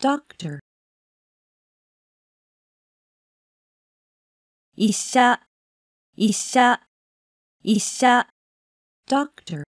doctor 医者医者医者 doctor